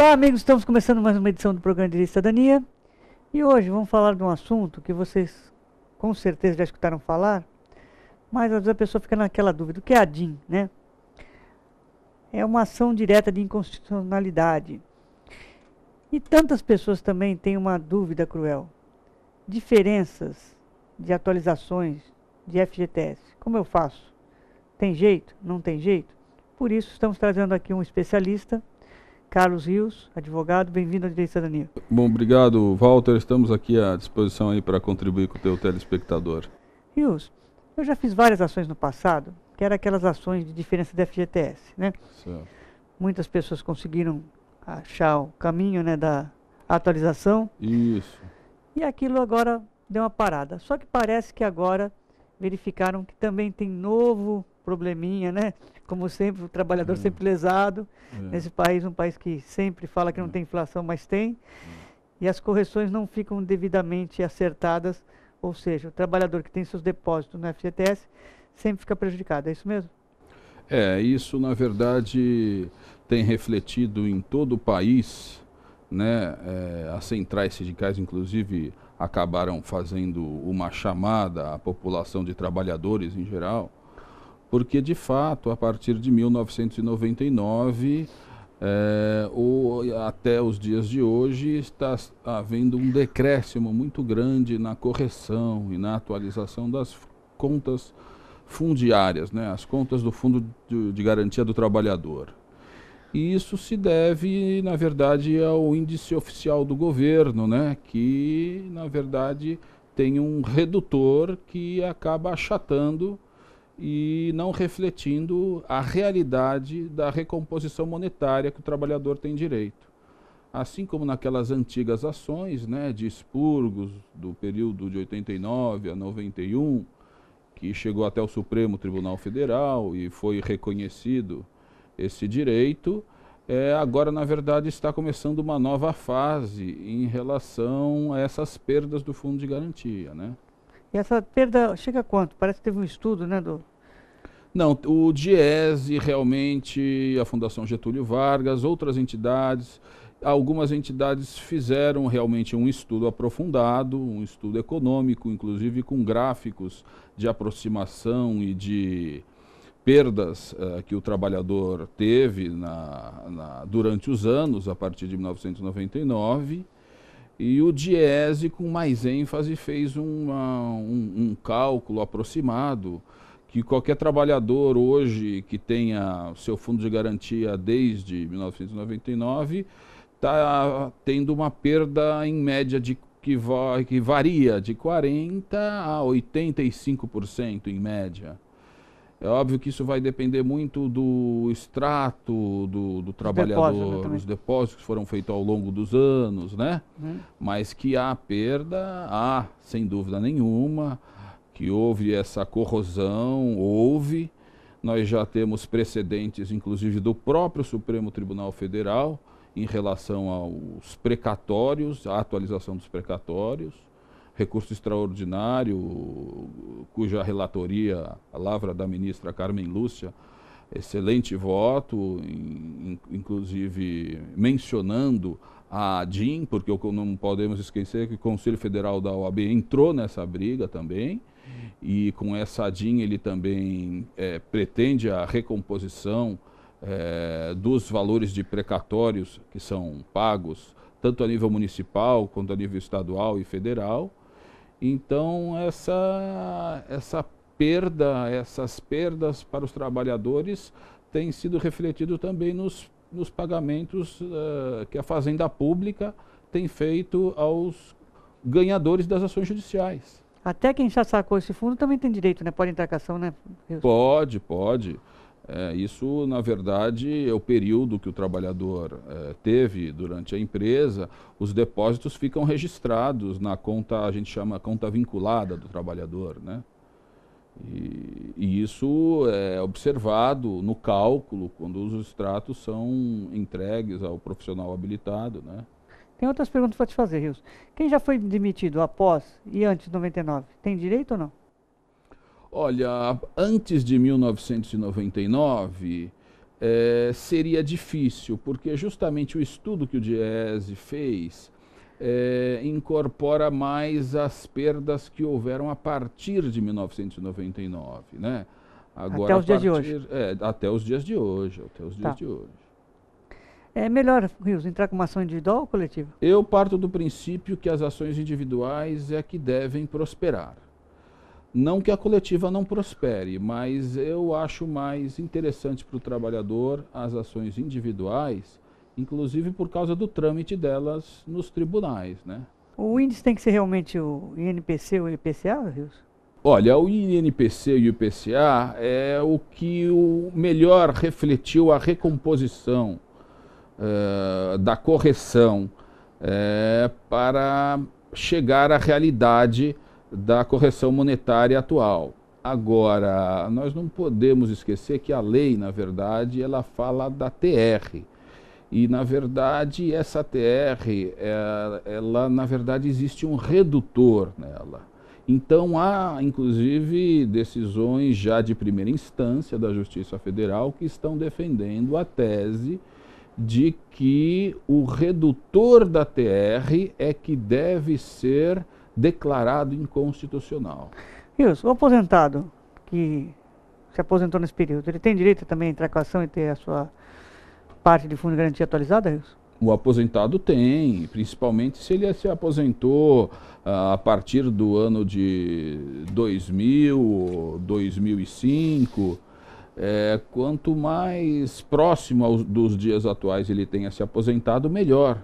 Olá, amigos, estamos começando mais uma edição do programa de Cidadania e hoje vamos falar de um assunto que vocês com certeza já escutaram falar, mas às vezes a pessoa fica naquela dúvida: o que é a DIN, né? É uma ação direta de inconstitucionalidade. E tantas pessoas também têm uma dúvida cruel: diferenças de atualizações de FGTS. Como eu faço? Tem jeito? Não tem jeito? Por isso, estamos trazendo aqui um especialista Carlos Rios, advogado, bem-vindo à Direito Cidadania. Bom, obrigado, Walter. Estamos aqui à disposição aí para contribuir com o teu telespectador. Rios, eu já fiz várias ações no passado, que eram aquelas ações de diferença da FGTS, né? Certo. Muitas pessoas conseguiram achar o caminho né, da atualização. Isso. E aquilo agora deu uma parada. Só que parece que agora verificaram que também tem novo probleminha, né? Como sempre, o trabalhador é. sempre lesado. É. Nesse país, um país que sempre fala que não é. tem inflação, mas tem. E as correções não ficam devidamente acertadas, ou seja, o trabalhador que tem seus depósitos no FGTS sempre fica prejudicado. É isso mesmo? É, isso na verdade tem refletido em todo o país, né? É, as centrais sindicais, inclusive, acabaram fazendo uma chamada à população de trabalhadores em geral, porque de fato, a partir de 1999 é, ou até os dias de hoje, está havendo um decréscimo muito grande na correção e na atualização das contas fundiárias, né, as contas do Fundo de, de Garantia do Trabalhador. E isso se deve, na verdade, ao índice oficial do governo, né, que, na verdade, tem um redutor que acaba achatando e não refletindo a realidade da recomposição monetária que o trabalhador tem direito. Assim como naquelas antigas ações né, de expurgos do período de 89 a 91, que chegou até o Supremo Tribunal Federal e foi reconhecido esse direito, é, agora, na verdade, está começando uma nova fase em relação a essas perdas do fundo de garantia. Né? E essa perda chega a quanto? Parece que teve um estudo, né, do Não, o DIESE realmente, a Fundação Getúlio Vargas, outras entidades, algumas entidades fizeram realmente um estudo aprofundado, um estudo econômico, inclusive com gráficos de aproximação e de perdas uh, que o trabalhador teve na, na, durante os anos, a partir de 1999. E o Diese, com mais ênfase, fez uma, ah, um, um cálculo aproximado que qualquer trabalhador hoje que tenha seu fundo de garantia desde 1999 está tendo uma perda em média de que, va que varia de 40% a 85% em média. É óbvio que isso vai depender muito do extrato do, do trabalhador, né, dos depósitos que foram feitos ao longo dos anos, né? Uhum. Mas que há perda, há, sem dúvida nenhuma, que houve essa corrosão, houve. Nós já temos precedentes, inclusive, do próprio Supremo Tribunal Federal em relação aos precatórios, à atualização dos precatórios recurso extraordinário, cuja relatoria, a lavra da ministra Carmen Lúcia, excelente voto, inclusive mencionando a DIN, porque não podemos esquecer é que o Conselho Federal da OAB entrou nessa briga também, e com essa DIN ele também é, pretende a recomposição é, dos valores de precatórios que são pagos tanto a nível municipal quanto a nível estadual e federal. Então, essa, essa perda, essas perdas para os trabalhadores têm sido refletido também nos, nos pagamentos uh, que a Fazenda Pública tem feito aos ganhadores das ações judiciais. Até quem já sacou esse fundo também tem direito, né? Pode entrar ação, né? Pode, pode. É, isso, na verdade, é o período que o trabalhador é, teve durante a empresa. Os depósitos ficam registrados na conta, a gente chama conta vinculada do trabalhador, né? E, e isso é observado no cálculo quando os extratos são entregues ao profissional habilitado, né? Tem outras perguntas para te fazer, Rios. Quem já foi demitido após e antes de 99, tem direito ou não? Olha, antes de 1999 é, eh, seria difícil, porque justamente o estudo que o Diese fez é, incorpora mais as perdas que houveram a partir de 1999, né? Agora, até os partir, dias de hoje. É, até os dias de hoje, até os dias tá. de hoje. É melhor, Rios, entrar com uma ação individual ou coletiva? Eu parto do princípio que as ações individuais é que devem prosperar. Não que a coletiva não prospere, mas eu acho mais interessante para o trabalhador as ações individuais, inclusive por causa do trâmite delas nos tribunais. Né? O índice tem que ser realmente o INPC ou o IPCA, Rios? Olha, o INPC e o IPCA é o que o melhor refletiu a recomposição uh, da correção uh, para chegar à realidade da correção monetária atual. Agora, nós não podemos esquecer que a lei, na verdade, ela fala da TR. E, na verdade, essa TR, é, ela, na verdade, existe um redutor nela. Então, há, inclusive, decisões já de primeira instância da Justiça Federal que estão defendendo a tese de que o redutor da TR é que deve ser declarado inconstitucional. Isso, o aposentado que se aposentou nesse período, ele tem direito também a entrar com a ação e ter a sua parte de fundo de garantia atualizada, Wilson? O aposentado tem, principalmente se ele se aposentou ah, a partir do ano de 2000, 2005. É, quanto mais próximo aos, dos dias atuais ele tenha se aposentado, melhor.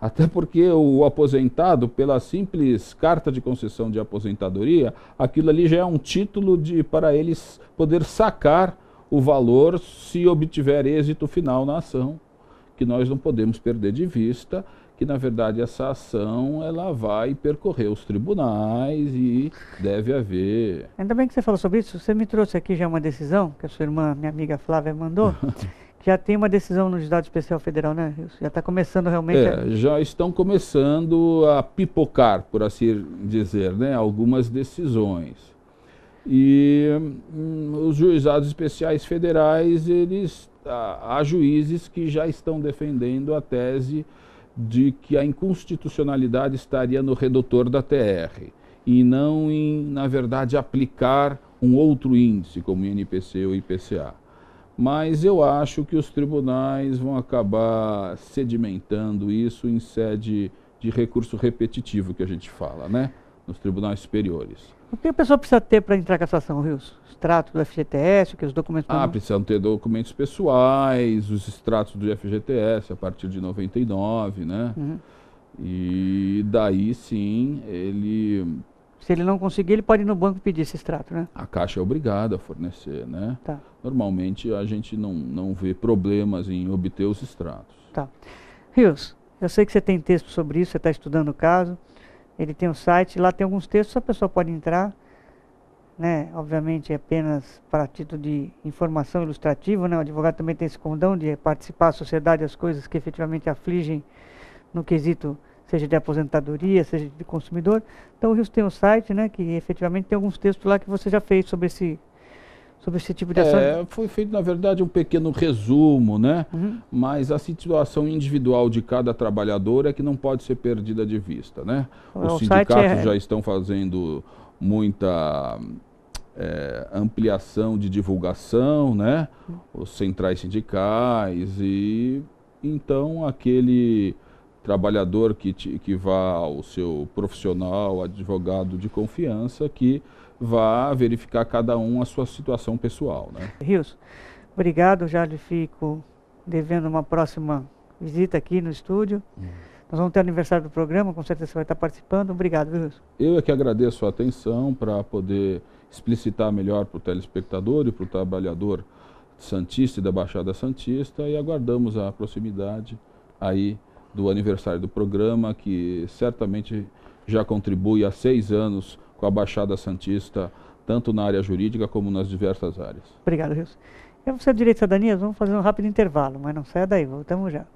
Até porque o aposentado, pela simples carta de concessão de aposentadoria, aquilo ali já é um título de para eles poder sacar o valor se obtiver êxito final na ação, que nós não podemos perder de vista que na verdade essa ação ela vai percorrer os tribunais e deve haver. Ainda bem que você falou sobre isso. Você me trouxe aqui já uma decisão que a sua irmã, minha amiga Flávia, mandou. Já tem uma decisão no Judiciário Especial Federal, né? Já está começando realmente. É, a... já estão começando a pipocar, por assim dizer, né? Algumas decisões. E hum, os juizados especiais federais, eles há juízes que já estão defendendo a tese de que a inconstitucionalidade estaria no redutor da TR e não em, na verdade, aplicar um outro índice como o INPC ou IPCA mas eu acho que os tribunais vão acabar sedimentando isso em sede de recurso repetitivo que a gente fala, né? Nos tribunais superiores. O que a pessoa precisa ter para entrar na cassação, viu? Os extratos do FGTS, que os documentos... Ah, precisam ter documentos pessoais, os extratos do FGTS a partir de 99, né? Uhum. E daí sim ele se ele não conseguir, ele pode ir no banco pedir esse extrato, né? A Caixa é obrigada a fornecer, né? Tá. Normalmente a gente não, não vê problemas em obter os extratos. Tá. Rios, eu sei que você tem texto sobre isso, você está estudando o caso. Ele tem um site, lá tem alguns textos, a pessoa pode entrar. Né? Obviamente é apenas para título de informação ilustrativa, né? O advogado também tem esse condão de participar da sociedade as coisas que efetivamente afligem no quesito seja de aposentadoria, seja de consumidor. Então o Rios tem um site, né, que efetivamente tem alguns textos lá que você já fez sobre esse sobre esse tipo de ação. É, foi feito na verdade um pequeno resumo, né? Uhum. Mas a situação individual de cada trabalhador é que não pode ser perdida de vista, né? Então, Os é sindicatos é... já estão fazendo muita é, ampliação de divulgação, né? Uhum. Os centrais sindicais e então aquele trabalhador que, te, que vá ao seu profissional, advogado de confiança, que vá verificar cada um a sua situação pessoal. Né? Rios, obrigado, já lhe fico devendo uma próxima visita aqui no estúdio. Hum. Nós vamos ter aniversário do programa, com certeza você vai estar participando. Obrigado, viu, Rios? Eu é que agradeço a atenção para poder explicitar melhor para o telespectador e para o trabalhador santista e da Baixada Santista e aguardamos a proximidade aí do aniversário do programa, que certamente já contribui há seis anos com a Baixada Santista, tanto na área jurídica como nas diversas áreas. Obrigado, Wilson. Eu vou ser direito de cidadania, vamos fazer um rápido intervalo, mas não saia daí, voltamos já.